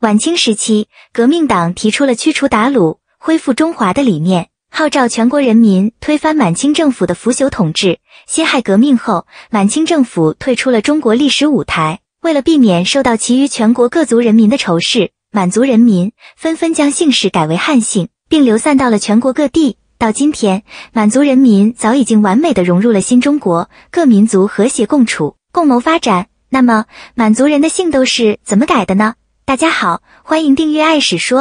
晚清时期，革命党提出了驱除鞑虏、恢复中华的理念，号召全国人民推翻满清政府的腐朽统治。辛亥革命后，满清政府退出了中国历史舞台。为了避免受到其余全国各族人民的仇视，满族人民纷纷将姓氏改为汉姓，并流散到了全国各地。到今天，满族人民早已经完美的融入了新中国，各民族和谐共处，共谋发展。那么，满族人的姓都是怎么改的呢？大家好，欢迎订阅《爱史说》。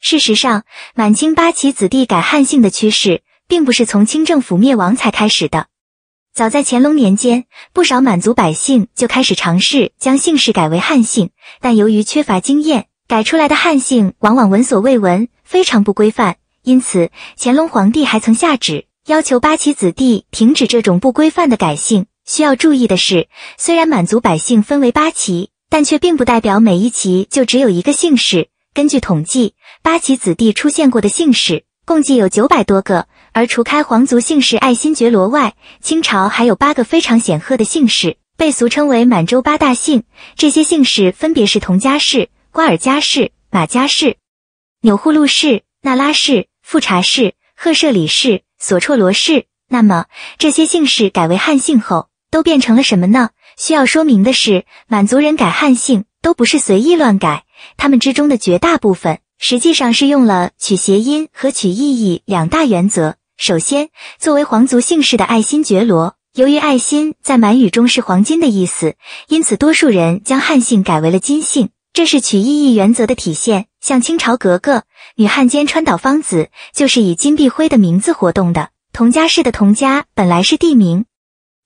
事实上，满清八旗子弟改汉姓的趋势，并不是从清政府灭亡才开始的。早在乾隆年间，不少满族百姓就开始尝试将姓氏改为汉姓，但由于缺乏经验，改出来的汉姓往往闻所未闻，非常不规范。因此，乾隆皇帝还曾下旨要求八旗子弟停止这种不规范的改姓。需要注意的是，虽然满族百姓分为八旗，但却并不代表每一旗就只有一个姓氏。根据统计，八旗子弟出现过的姓氏共计有九百多个。而除开皇族姓氏爱新觉罗外，清朝还有八个非常显赫的姓氏，被俗称为满洲八大姓。这些姓氏分别是佟家氏、瓜尔佳氏、马家氏、钮祜禄氏、那拉氏、富察氏、赫舍里氏、索绰罗氏。那么，这些姓氏改为汉姓后，都变成了什么呢？需要说明的是，满族人改汉姓都不是随意乱改，他们之中的绝大部分实际上是用了取谐音和取意义两大原则。首先，作为皇族姓氏的爱新觉罗，由于爱新在满语中是黄金的意思，因此多数人将汉姓改为了金姓，这是取意义原则的体现。像清朝格格女汉奸川岛芳子，就是以金碧辉的名字活动的。佟家氏的佟家本来是地名，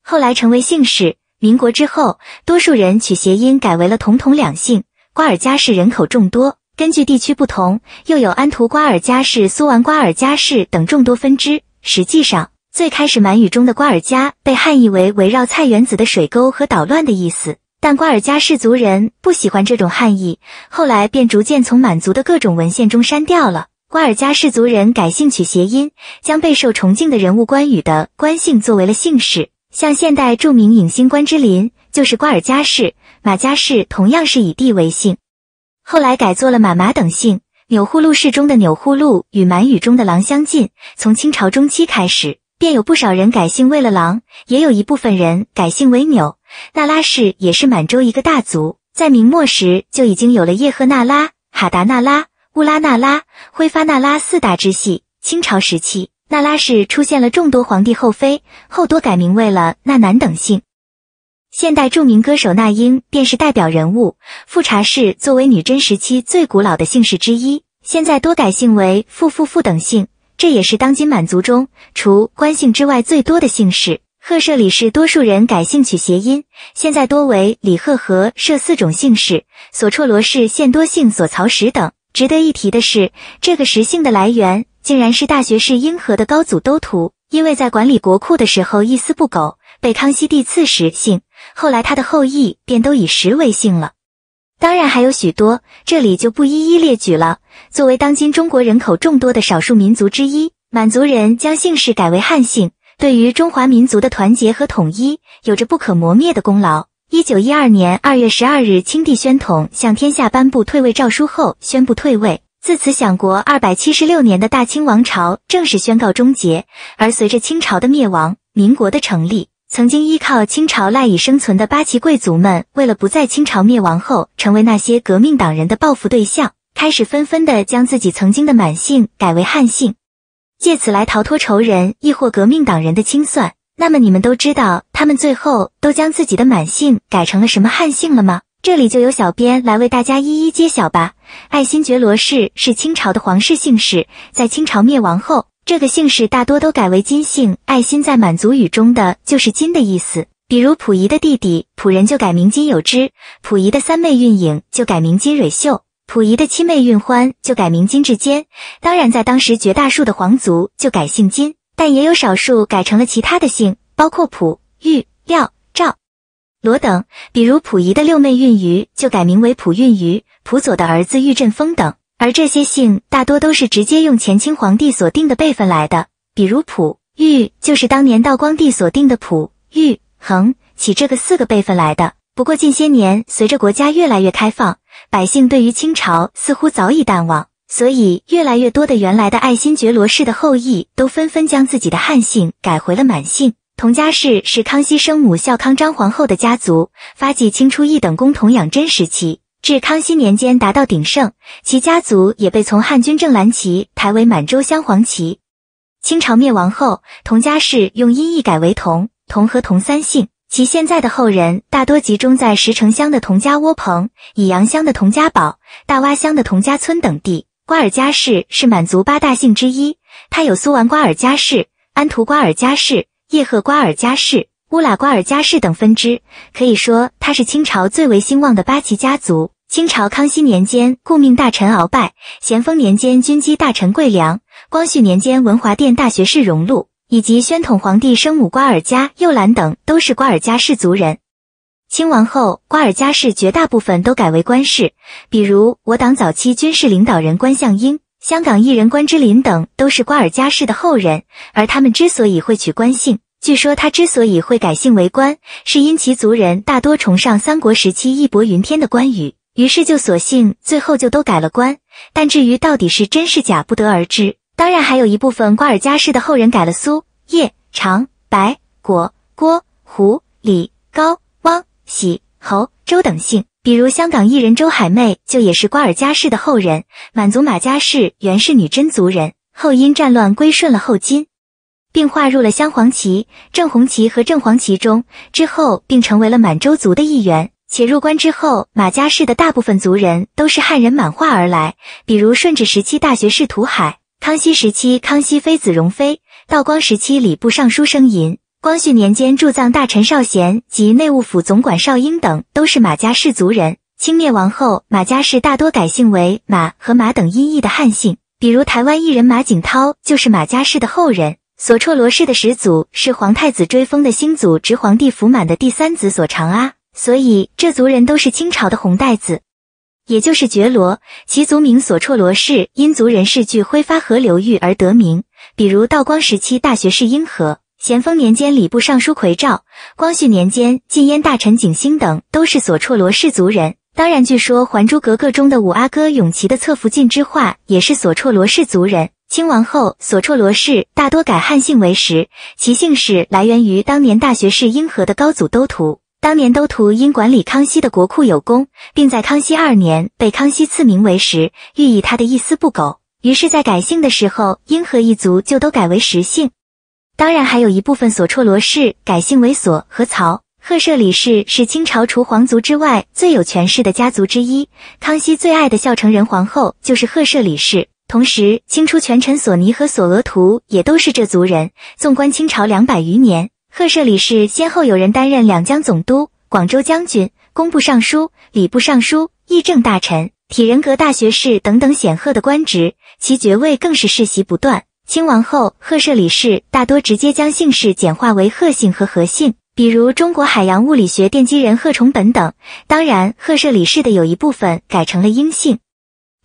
后来成为姓氏。民国之后，多数人取谐音改为了“统统两姓”。瓜尔佳氏人口众多，根据地区不同，又有安图瓜尔佳氏、苏完瓜尔佳氏等众多分支。实际上，最开始满语中的“瓜尔佳”被汉译为“围绕菜园子的水沟”和“捣乱”的意思，但瓜尔佳氏族人不喜欢这种汉译，后来便逐渐从满族的各种文献中删掉了。瓜尔佳氏族人改姓取谐音，将备受崇敬的人物关羽的“关”姓作为了姓氏。像现代著名影星关之琳就是瓜尔佳氏，马佳氏同样是以地为姓，后来改做了马马等姓。钮祜禄氏中的钮祜禄与满语中的狼相近，从清朝中期开始，便有不少人改姓为了狼，也有一部分人改姓为钮。那拉氏也是满洲一个大族，在明末时就已经有了叶赫那拉、哈达那拉、乌拉那拉、辉发那拉四大支系。清朝时期。那拉氏出现了众多皇帝后妃，后多改名为了那南等姓。现代著名歌手那英便是代表人物。富察氏作为女真时期最古老的姓氏之一，现在多改姓为富富富等姓，这也是当今满族中除官姓之外最多的姓氏。赫舍里氏多数人改姓取谐音，现在多为李赫和舍四种姓氏。索绰罗氏现多姓索曹石等。值得一提的是，这个石姓的来源。竟然是大学士英和的高祖都图，因为在管理国库的时候一丝不苟，被康熙帝赐十姓，后来他的后裔便都以十为姓了。当然还有许多，这里就不一一列举了。作为当今中国人口众多的少数民族之一，满族人将姓氏改为汉姓，对于中华民族的团结和统一有着不可磨灭的功劳。一九一二年二月十二日，清帝宣统向天下颁布退位诏书后，宣布退位。自此，享国二百七十六年的大清王朝正式宣告终结。而随着清朝的灭亡，民国的成立，曾经依靠清朝赖以生存的八旗贵族们，为了不在清朝灭亡后成为那些革命党人的报复对象，开始纷纷的将自己曾经的满姓改为汉姓，借此来逃脱仇人亦或革命党人的清算。那么，你们都知道他们最后都将自己的满姓改成了什么汉姓了吗？这里就由小编来为大家一一揭晓吧。爱新觉罗氏是清朝的皇室姓氏，在清朝灭亡后，这个姓氏大多都改为金姓。爱新在满族语中的就是金的意思。比如溥仪的弟弟溥仁就改名金有之，溥仪的三妹韵颖就改名金蕊秀，溥仪的七妹韵欢就改名金志坚。当然，在当时绝大数的皇族就改姓金，但也有少数改成了其他的姓，包括溥、玉、廖、赵、罗等。比如溥仪的六妹韵瑜就改名为溥韵瑜。普佐的儿子玉振峰等，而这些姓大多都是直接用前清皇帝所定的辈分来的，比如普、玉就是当年道光帝所定的普、玉、恒、启这个四个辈分来的。不过近些年随着国家越来越开放，百姓对于清朝似乎早已淡忘，所以越来越多的原来的爱新觉罗氏的后裔都纷纷将自己的汉姓改回了满姓。佟家氏是康熙生母孝康章皇后的家族，发迹清初一等公童养真时期。至康熙年间达到鼎盛，其家族也被从汉军正蓝旗抬为满洲镶黄旗。清朝灭亡后，佟家氏用音译改为佟、佟和佟三姓。其现在的后人大多集中在石城乡的佟家窝棚、以阳乡的佟家堡、大洼乡的佟家村等地。瓜尔佳氏是满族八大姓之一，它有苏完瓜尔佳氏、安图瓜尔佳氏、叶赫瓜尔佳氏。乌拉瓜尔佳氏等分支，可以说他是清朝最为兴旺的八旗家族。清朝康熙年间顾命大臣鳌拜，咸丰年间军机大臣桂良，光绪年间文华殿大学士荣禄，以及宣统皇帝生母瓜尔佳幼兰等，都是瓜尔佳氏族人。清亡后，瓜尔佳氏绝大部分都改为官氏，比如我党早期军事领导人关向应，香港艺人关之琳等，都是瓜尔佳氏的后人。而他们之所以会取关姓，据说他之所以会改姓为关，是因其族人大多崇尚三国时期义薄云天的关羽，于是就索性最后就都改了关。但至于到底是真是假，不得而知。当然，还有一部分瓜尔佳氏的后人改了苏、叶、长、白、果、郭、胡、李、高、汪、喜、侯、周等姓。比如香港艺人周海媚就也是瓜尔佳氏的后人。满族马家氏原是女真族人，后因战乱归顺了后金。并划入了镶黄旗、正红旗和正黄旗中，之后并成为了满洲族的一员。且入关之后，马家氏的大部分族人都是汉人满化而来。比如顺治时期大学士涂海，康熙时期康熙妃子容妃，道光时期礼部尚书生寅，光绪年间驻藏大臣少贤及内务府总管少英等，都是马家氏族人。清灭亡后，马家氏大多改姓为马和马等音译的汉姓，比如台湾艺人马景涛就是马家氏的后人。索绰罗氏的始祖是皇太子追封的星祖执皇帝福满的第三子索长阿，所以这族人都是清朝的红带子，也就是觉罗。其族名索绰罗氏，因族人世居挥发河流域而得名。比如道光时期大学士英和、咸丰年间礼部尚书奎照、光绪年间禁烟大臣景星等，都是索绰罗氏族人。当然，据说《还珠格格》中的五阿哥永琪的侧福晋之画，也是索绰罗氏族人。清王后索绰罗氏大多改汉姓为石，其姓氏来源于当年大学士英和的高祖都图。当年都图因管理康熙的国库有功，并在康熙二年被康熙赐名为石，寓意他的一丝不苟。于是，在改姓的时候，英和一族就都改为石姓。当然，还有一部分索绰罗氏改姓为索和曹。赫舍里氏是清朝除皇族之外最有权势的家族之一，康熙最爱的孝成仁皇后就是赫舍里氏。同时，清初权臣索尼和索额图也都是这族人。纵观清朝两百余年，赫舍里氏先后有人担任两江总督、广州将军、工部尚书、礼部尚书、议政大臣、体仁阁大学士等等显赫的官职，其爵位更是世袭不断。清亡后，赫舍里氏大多直接将姓氏简化为赫姓和和姓，比如中国海洋物理学奠基人赫崇本等。当然，赫舍里氏的有一部分改成了英姓。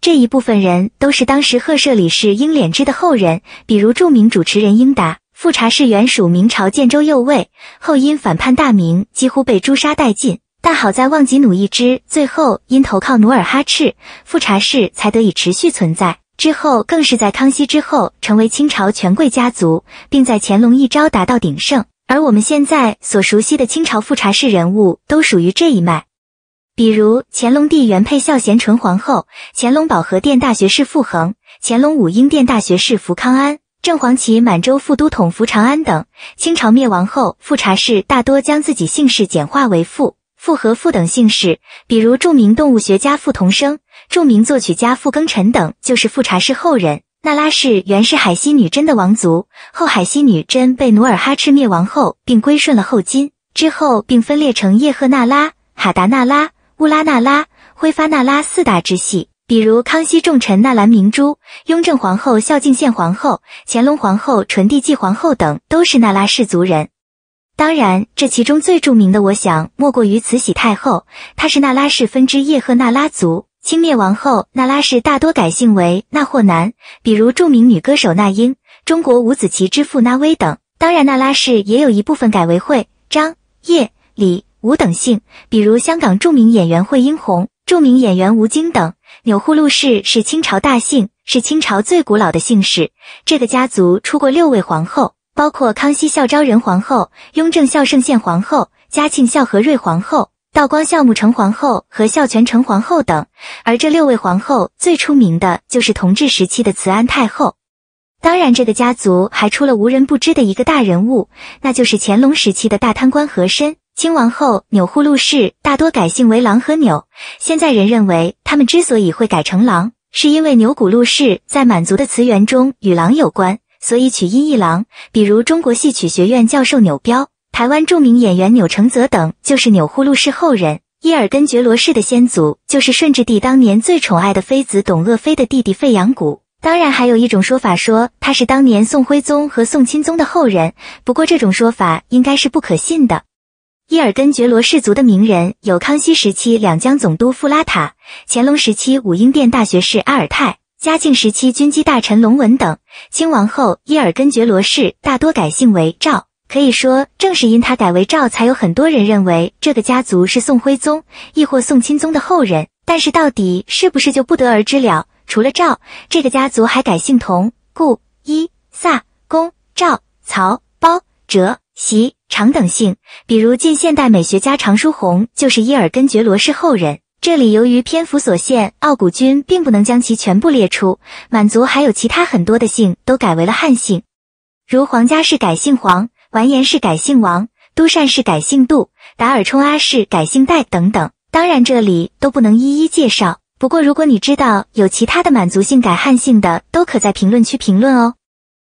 这一部分人都是当时赫舍里氏英脸之的后人，比如著名主持人英达。富察氏原属明朝建州右卫，后因反叛大明，几乎被诛杀殆尽。但好在旺吉努一支最后因投靠努尔哈赤，富察氏才得以持续存在。之后更是在康熙之后成为清朝权贵家族，并在乾隆一朝达到鼎盛。而我们现在所熟悉的清朝富察氏人物，都属于这一脉。比如乾隆帝原配孝贤纯皇后，乾隆保和殿大学士傅恒，乾隆武英殿大学士福康安，正黄旗满洲副都统福长安等。清朝灭亡后，富察氏大多将自己姓氏简化为傅、傅和傅等姓氏。比如著名动物学家傅同生、著名作曲家傅庚辰等，就是富察氏后人。那拉氏原是海西女真的王族，后海西女真被努尔哈赤灭亡后，并归顺了后金，之后并分裂成叶赫那拉、哈达那拉。乌拉那拉、辉发那拉四大之系，比如康熙重臣纳兰明珠、雍正皇后孝敬献皇后、乾隆皇后纯帝继皇后等，都是那拉氏族人。当然，这其中最著名的，我想莫过于慈禧太后，她是那拉氏分支叶赫那拉族。清灭亡后，那拉氏大多改姓为那霍南，比如著名女歌手那英、中国五子棋之父那威等。当然，那拉氏也有一部分改为会、张、叶、李。五等姓，比如香港著名演员惠英红、著名演员吴京等。钮祜禄氏是清朝大姓，是清朝最古老的姓氏。这个家族出过六位皇后，包括康熙孝昭仁皇后、雍正孝圣宪皇后、嘉庆孝和瑞皇后、道光孝穆成皇后和孝全成皇后等。而这六位皇后最出名的就是同治时期的慈安太后。当然，这个家族还出了无人不知的一个大人物，那就是乾隆时期的大贪官和珅。清王后钮祜禄氏大多改姓为郎和钮，现在人认为他们之所以会改成郎，是因为钮祜禄氏在满族的词源中与郎有关，所以取音译郎。比如中国戏曲学院教授钮彪、台湾著名演员钮承泽等就是钮祜禄氏后人。伊尔根觉罗氏的先祖就是顺治帝当年最宠爱的妃子董鄂妃的弟弟费扬古。当然，还有一种说法说他是当年宋徽宗和宋钦宗的后人，不过这种说法应该是不可信的。伊尔根觉罗氏族的名人有康熙时期两江总督富拉塔、乾隆时期武英殿大学士阿尔泰、嘉靖时期军机大臣龙文等。清王后伊尔根觉罗氏大多改姓为赵，可以说正是因他改为赵，才有很多人认为这个家族是宋徽宗亦或宋钦宗的后人。但是到底是不是就不得而知了。除了赵，这个家族还改姓佟、顾、伊、萨、公、赵、曹、包、哲、席。常等姓，比如近现代美学家常书鸿就是伊尔根觉罗氏后人。这里由于篇幅所限，奥古君并不能将其全部列出。满族还有其他很多的姓都改为了汉姓，如皇家氏改姓黄，完颜氏改姓王，都善氏改姓杜，达尔冲阿氏改姓戴等等。当然这里都不能一一介绍。不过如果你知道有其他的满族姓改汉姓的，都可在评论区评论哦。